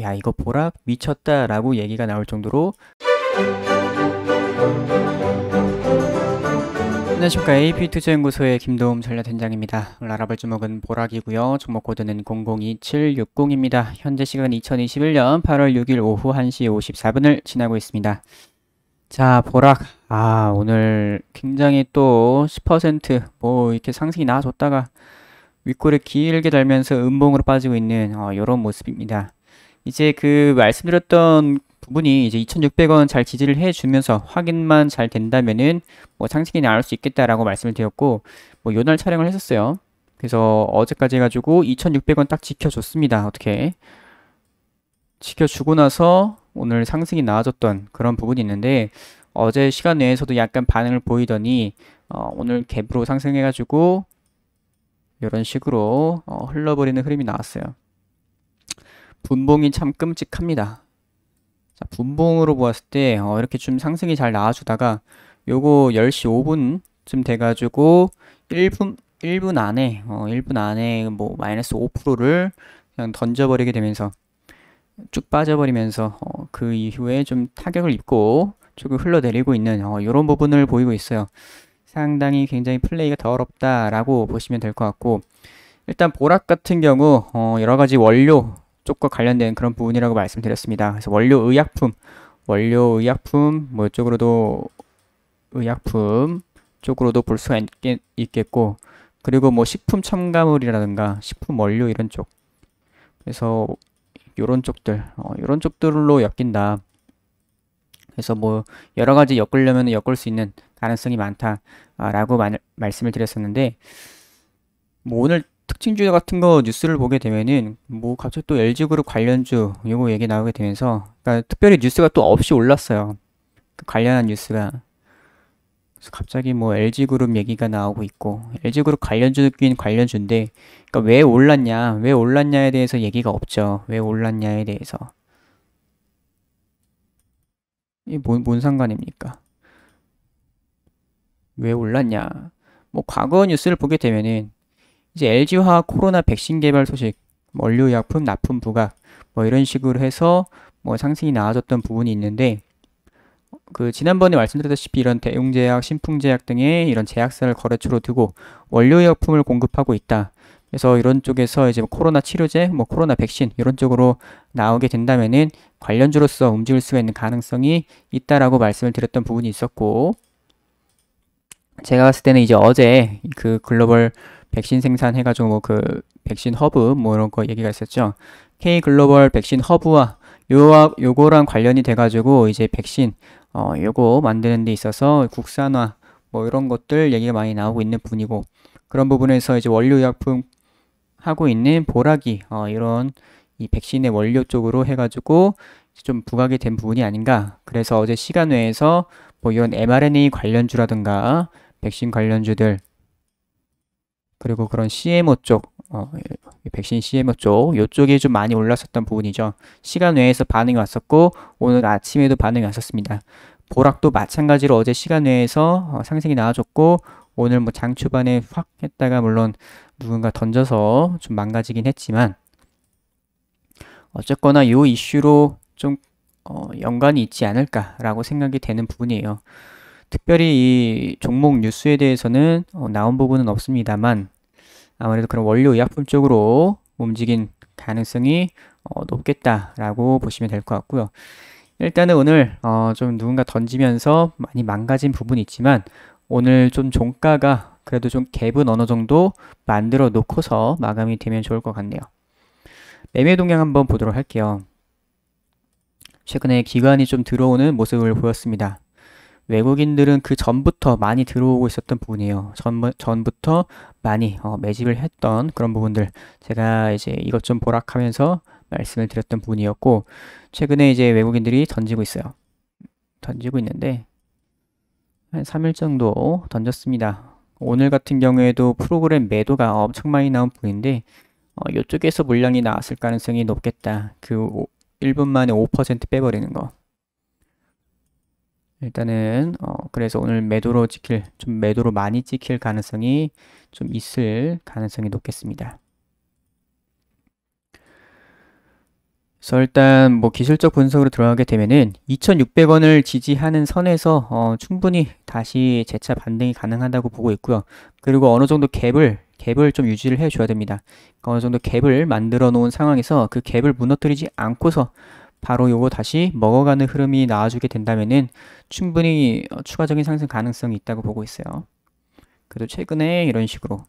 야 이거 보라 미쳤다 라고 얘기가 나올 정도로 안녕하십니까 AP투자연구소의 김도움 전략팀장입니다. 오늘 알아목은 보락이고요. 종목 코드는 002760입니다. 현재 시간 2021년 8월 6일 오후 1시 54분을 지나고 있습니다. 자 보락 아 오늘 굉장히 또 10%뭐 이렇게 상승이 나와줬다가 윗골에 길게 달면서 음봉으로 빠지고 있는 어, 이런 모습입니다. 이제 그 말씀드렸던 부분이 이제 2600원 잘 지지를 해주면서 확인만 잘 된다면은 뭐 상승이 나올 수 있겠다라고 말씀을 드렸고 뭐 요날 촬영을 했었어요. 그래서 어제까지 해가지고 2600원 딱 지켜줬습니다. 어떻게 지켜주고 나서 오늘 상승이 나아졌던 그런 부분이 있는데 어제 시간 내에서도 약간 반응을 보이더니 어, 오늘 갭으로 상승해가지고 이런 식으로 어, 흘러버리는 흐름이 나왔어요. 분봉이 참 끔찍합니다. 자, 분봉으로 보았을 때 어, 이렇게 좀 상승이 잘 나와주다가 요거 10시 5분쯤 돼가지고 1분 1분 안에 어, 1분 안에 뭐 마이너스 5%를 그냥 던져버리게 되면서 쭉 빠져버리면서 어, 그 이후에 좀 타격을 입고 조금 흘러내리고 있는 어, 이런 부분을 보이고 있어요. 상당히 굉장히 플레이가 더럽다라고 보시면 될 것 같고 일단 보락 같은 경우 어, 여러 가지 원료 쪽과 관련된 그런 부분이라고 말씀드렸습니다. 그래서 원료 의약품, 원료 의약품 뭐 쪽으로도 의약품 쪽으로도 볼 수가 있 있겠고 그리고 뭐 식품 첨가물이라든가 식품 원료 이런 쪽 그래서 요런 쪽들 어, 요런 쪽들로 엮인다 그래서 뭐 여러 가지 엮으려면 엮을 수 있는 가능성이 많다라고 마, 말씀을 드렸었는데 뭐 오늘 특징주 같은 거 뉴스를 보게 되면은 뭐 갑자기 또 LG그룹 관련주 이거 얘기 나오게 되면서 그러니까 특별히 뉴스가 또 없이 올랐어요. 그 관련한 뉴스가 그래서 갑자기 뭐 LG그룹 얘기가 나오고 있고 LG그룹 관련주긴 관련주인데 그러니까 왜 올랐냐 왜 올랐냐에 대해서 얘기가 없죠. 왜 올랐냐에 대해서 이뭔 뭔 상관입니까? 왜 올랐냐? 뭐 과거 뉴스를 보게 되면은 이제 LG화학 코로나 백신 개발 소식, 뭐 원료의약품 납품 부가뭐 이런 식으로 해서 뭐 상승이 나아졌던 부분이 있는데 그 지난번에 말씀드렸다시피 이런 대웅제약, 신풍제약 등의 이런 제약사를 거래처로 두고 원료의약품을 공급하고 있다. 그래서 이런 쪽에서 이제 코로나 치료제, 뭐 코로나 백신 이런 쪽으로 나오게 된다면은 관련주로서 움직일 수가 있는 가능성이 있다라고 말씀을 드렸던 부분이 있었고 제가 봤을 때는 이제 어제 그 글로벌 백신 생산 해가지고 뭐그 백신 허브 뭐 이런 거 얘기가 있었죠. K 글로벌 백신 허브와 요와 요거랑 관련이 돼가지고 이제 백신 어 요거 만드는 데 있어서 국산화 뭐 이런 것들 얘기가 많이 나오고 있는 분이고 그런 부분에서 이제 원료의약품 하고 있는 보라기 어 이런 이 백신의 원료 쪽으로 해가지고 좀 부각이 된 부분이 아닌가. 그래서 어제 시간 외에서 뭐 이런 mRNA 관련주라든가 백신 관련주들 그리고 그런 CMO 쪽 어, 백신 CMO 쪽 이쪽이 좀 많이 올랐었던 부분이죠. 시간 외에서 반응이 왔었고 오늘 아침에도 반응이 왔었습니다. 보락도 마찬가지로 어제 시간 외에서 어, 상승이 나와줬고 오늘 뭐 장 초반에 확 했다가 물론 누군가 던져서 좀 망가지긴 했지만 어쨌거나 이 이슈로 좀 어, 연관이 있지 않을까라고 생각이 되는 부분이에요. 특별히 이 종목 뉴스에 대해서는 어, 나온 부분은 없습니다만 아무래도 그런 원료의약품 쪽으로 움직인 가능성이 어, 높겠다라고 보시면 될 것 같고요. 일단은 오늘 어, 좀 누군가 던지면서 많이 망가진 부분이 있지만 오늘 좀 종가가 그래도 좀 갭은 어느 정도 만들어 놓고서 마감이 되면 좋을 것 같네요. 매매 동향 한번 보도록 할게요. 최근에 기관이 좀 들어오는 모습을 보였습니다. 외국인들은 그 전부터 많이 들어오고 있었던 부분이에요. 전, 전부터 많이 어, 매집을 했던 그런 부분들 제가 이제 이것 좀 보락하면서 말씀을 드렸던 부분이었고 최근에 이제 외국인들이 던지고 있어요. 던지고 있는데 한 3일 정도 던졌습니다. 오늘 같은 경우에도 프로그램 매도가 엄청 많이 나온 부분인데 어, 이쪽에서 물량이 나왔을 가능성이 높겠다. 그 1분 만에 5% 빼버리는 거. 일단은 어, 그래서 오늘 매도로 찍힐 좀 매도로 많이 찍힐 가능성이 좀 있을 가능성이 높겠습니다. 그래서 일단 뭐 기술적 분석으로 들어가게 되면은 2,600원을 지지하는 선에서 어, 충분히 다시 재차 반등이 가능하다고 보고 있고요. 그리고 어느 정도 갭을 갭을 좀 유지를 해줘야 됩니다. 그러니까 어느 정도 갭을 만들어 놓은 상황에서 그 갭을 무너뜨리지 않고서 바로 요거 다시 먹어가는 흐름이 나와주게 된다면은 충분히 어, 추가적인 상승 가능성이 있다고 보고 있어요. 그래도 최근에 이런 식으로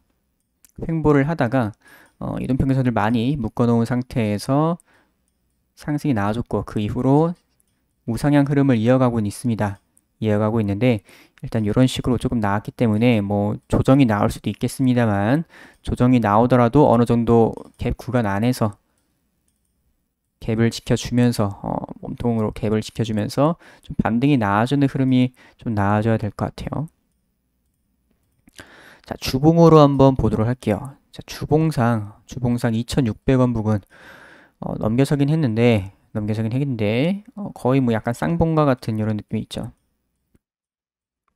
횡보를 하다가 어, 이동평균선을 많이 묶어놓은 상태에서 상승이 나와줬고 그 이후로 우상향 흐름을 이어가고 있습니다. 이어가고 있는데 일단 이런 식으로 조금 나왔기 때문에 뭐 조정이 나올 수도 있겠습니다만 조정이 나오더라도 어느 정도 갭 구간 안에서 갭을 지켜주면서 어, 몸통으로 갭을 지켜주면서 좀 반등이 나아지는 흐름이 좀 나아져야 될 것 같아요. 자 주봉으로 한번 보도록 할게요. 자 주봉상 주봉상 2,600원 부근 어, 넘겨서긴 했는데 넘겨서긴 했는데 어, 거의 뭐 약간 쌍봉과 같은 이런 느낌이 있죠.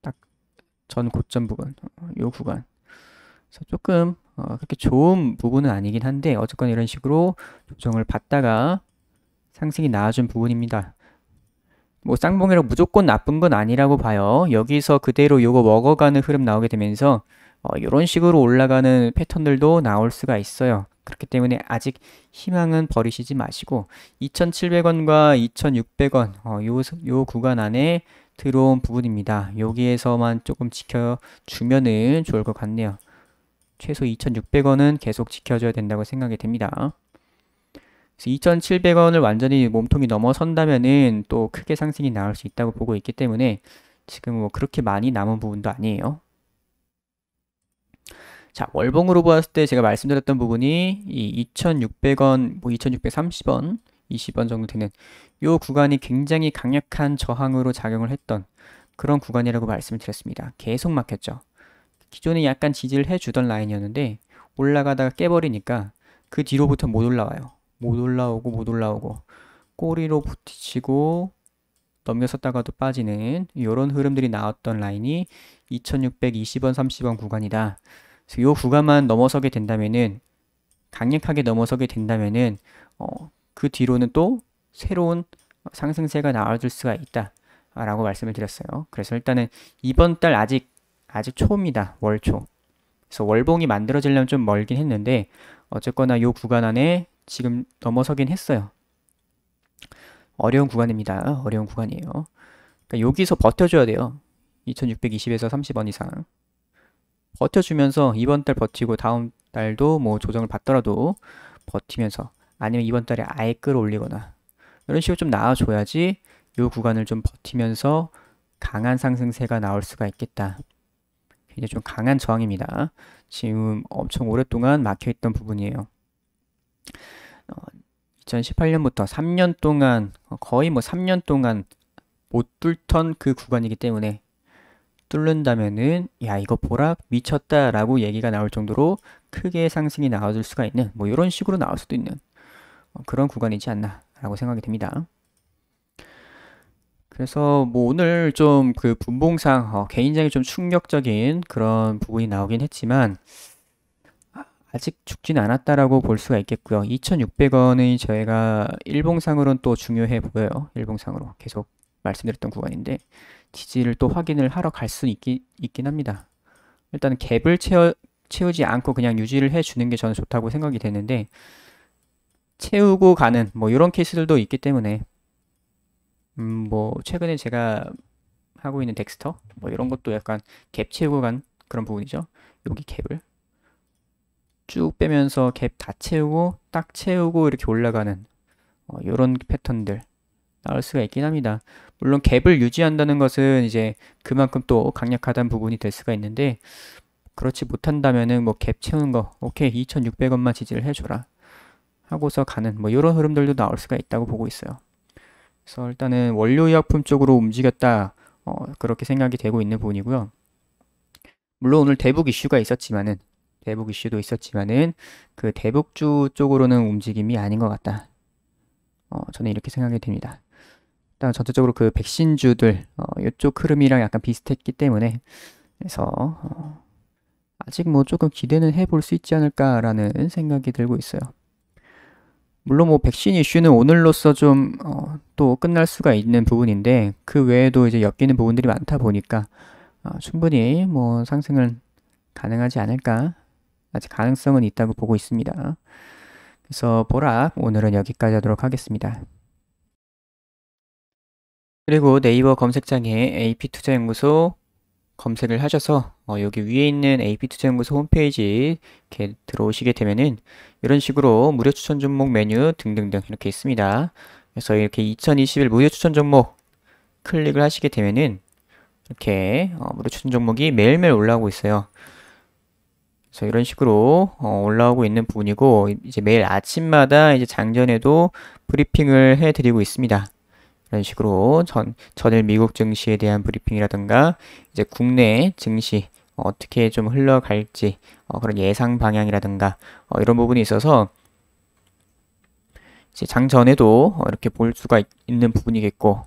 딱 전 고점 부분 요 구간 그래서 조금 어, 그렇게 좋은 부분은 아니긴 한데 어쨌건 이런 식으로 조정을 받다가 상승이 나아준 부분입니다. 뭐 쌍봉이라 무조건 나쁜 건 아니라고 봐요. 여기서 그대로 요거 먹어가는 흐름 나오게 되면서 어, 이런 식으로 올라가는 패턴들도 나올 수가 있어요. 그렇기 때문에 아직 희망은 버리시지 마시고 2,700원과 2,600원 어, 요, 요 구간 안에 들어온 부분입니다. 여기에서만 조금 지켜주면은 좋을 것 같네요. 최소 2,600원은 계속 지켜줘야 된다고 생각이 됩니다. 2,700원을 완전히 몸통이 넘어선다면은 또 크게 상승이 나올 수 있다고 보고 있기 때문에 지금 뭐 그렇게 많이 남은 부분도 아니에요. 자, 월봉으로 보았을 때 제가 말씀드렸던 부분이 이 2,600원, 뭐 2,630원, 20원 정도 되는 이 구간이 굉장히 강력한 저항으로 작용을 했던 그런 구간이라고 말씀을 드렸습니다. 계속 막혔죠. 기존에 약간 지지를 해주던 라인이었는데 올라가다가 깨버리니까 그 뒤로부터 못 올라와요. 못 올라오고 못 올라오고 꼬리로 부딪히고 넘겨섰다가도 빠지는 이런 흐름들이 나왔던 라인이 2620원, 30원 구간이다. 그래서 이 구간만 넘어서게 된다면은 강력하게 넘어서게 된다면은 어, 그 뒤로는 또 새로운 상승세가 나와줄 수가 있다. 라고 말씀을 드렸어요. 그래서 일단은 이번 달 아직 아직 초입니다. 월초. 그래서 월봉이 만들어지려면 좀 멀긴 했는데 어쨌거나 이 구간 안에 지금 넘어서긴 했어요. 어려운 구간입니다. 어, 어려운 구간이에요. 그러니까 여기서 버텨줘야 돼요. 2620에서 30원 이상. 버텨주면서 이번 달 버티고 다음 달도 뭐 조정을 받더라도 버티면서 아니면 이번 달에 아예 끌어올리거나 이런 식으로 좀 나와줘야지 이 구간을 좀 버티면서 강한 상승세가 나올 수가 있겠다. 굉장히 좀 강한 저항입니다. 지금 엄청 오랫동안 막혀있던 부분이에요. 2018년부터 3년 동안 어, 거의 뭐 3년 동안 못 뚫던 그 구간이기 때문에 뚫는다면은 야 이거 보라 미쳤다라고 얘기가 나올 정도로 크게 상승이 나와줄 수가 있는 뭐 이런 식으로 나올 수도 있는 어, 그런 구간이지 않나라고 생각이 됩니다. 그래서 뭐 오늘 좀 그 분봉상 어, 개인적인 좀 충격적인 그런 부분이 나오긴 했지만 아직 죽진 않았다라고 볼 수가 있겠고요. 2,600원의 저희가 일봉상으로는 또 중요해 보여요. 일봉상으로 계속 말씀드렸던 구간인데 지지를 또 확인을 하러 갈 수 있긴, 합니다. 일단 갭을 채워, 채우지 않고 그냥 유지를 해주는 게 저는 좋다고 생각이 되는데 채우고 가는 뭐 이런 케이스들도 있기 때문에 음뭐 최근에 제가 하고 있는 덱스터 뭐 이런 것도 약간 갭 채우고 간 그런 부분이죠. 여기 갭을 쭉 빼면서 갭 다 채우고 딱 채우고 이렇게 올라가는 이런 어, 패턴들 나올 수가 있긴 합니다. 물론 갭을 유지한다는 것은 이제 그만큼 또 강력하다는 부분이 될 수가 있는데 그렇지 못한다면은 뭐 갭 채우는 거 오케이 2,600원만 지지를 해줘라 하고서 가는 뭐 이런 흐름들도 나올 수가 있다고 보고 있어요. 그래서 일단은 원료의약품 쪽으로 움직였다 어, 그렇게 생각이 되고 있는 부분이고요. 물론 오늘 대북 이슈가 있었지만은 대북 이슈도 있었지만은 그 대북주 쪽으로는 움직임이 아닌 것 같다. 어, 저는 이렇게 생각이 됩니다. 일단 전체적으로 그 백신주들 어, 이쪽 흐름이랑 약간 비슷했기 때문에 그래서 어, 아직 뭐 조금 기대는 해볼 수 있지 않을까라는 생각이 들고 있어요. 물론 뭐 백신 이슈는 오늘로서 좀또 어, 끝날 수가 있는 부분인데 그 외에도 이제 엮이는 부분들이 많다 보니까 어, 충분히 뭐 상승은 가능하지 않을까 아직 가능성은 있다고 보고 있습니다. 그래서 보락 오늘은 여기까지 하도록 하겠습니다. 그리고 네이버 검색창에 AP투자연구소 검색을 하셔서 어, 여기 위에 있는 AP투자연구소 홈페이지 이렇게 들어오시게 되면은 이런 식으로 무료 추천 종목 메뉴 등등등 이렇게 있습니다. 그래서 이렇게 2021 무료 추천 종목 클릭을 하시게 되면은 이렇게 어, 무료 추천 종목이 매일매일 올라오고 있어요. 그래서 이런 식으로 어, 올라오고 있는 부분이고 이제 매일 아침마다 이제 장전에도 브리핑을 해드리고 있습니다. 이런 식으로 전 전일 미국 증시에 대한 브리핑이라든가 이제 국내 증시 어떻게 좀 흘러갈지 어, 그런 예상 방향이라든가 어, 이런 부분이 있어서 이제 장 전에도 이렇게 볼 수가 있, 있는 부분이겠고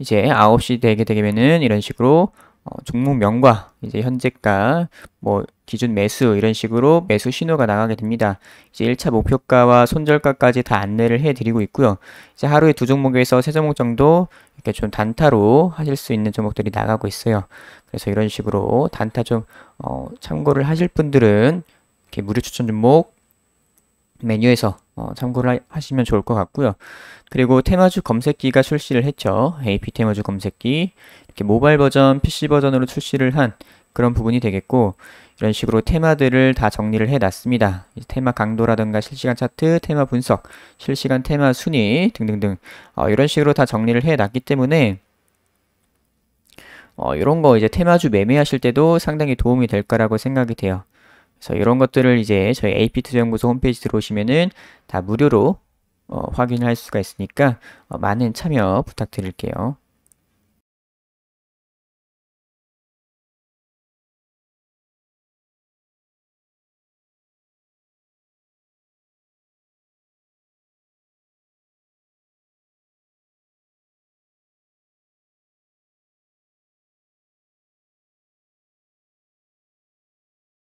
이제 9시 되게 되면은 이런 식으로 어, 종목명과 이제 현재가 뭐 기준 매수 이런 식으로 매수 신호가 나가게 됩니다. 이제 1차 목표가와 손절가까지 다 안내를 해드리고 있고요. 이제 하루에 두 종목에서 세 종목 정도 이렇게 좀 단타로 하실 수 있는 종목들이 나가고 있어요. 그래서 이런 식으로 단타 좀 어, 참고를 하실 분들은 이렇게 무료 추천 종목 메뉴에서 어, 참고를 하, 시면 좋을 것 같고요. 그리고 테마주 검색기가 출시를 했죠. AP 테마주 검색기 이렇게 모바일 버전, PC 버전으로 출시를 한 그런 부분이 되겠고 이런 식으로 테마들을 다 정리를 해놨습니다. 테마 강도라든가 실시간 차트, 테마 분석, 실시간 테마 순위 등등등 어, 이런 식으로 다 정리를 해놨기 때문에 어, 이런 거 이제 테마주 매매하실 때도 상당히 도움이 될 거라고 생각이 돼요. 그래서 이런 것들을 이제 저희 AP투자연구소 홈페이지 들어오시면은 다 무료로 어, 확인할 수가 있으니까 어, 많은 참여 부탁드릴게요.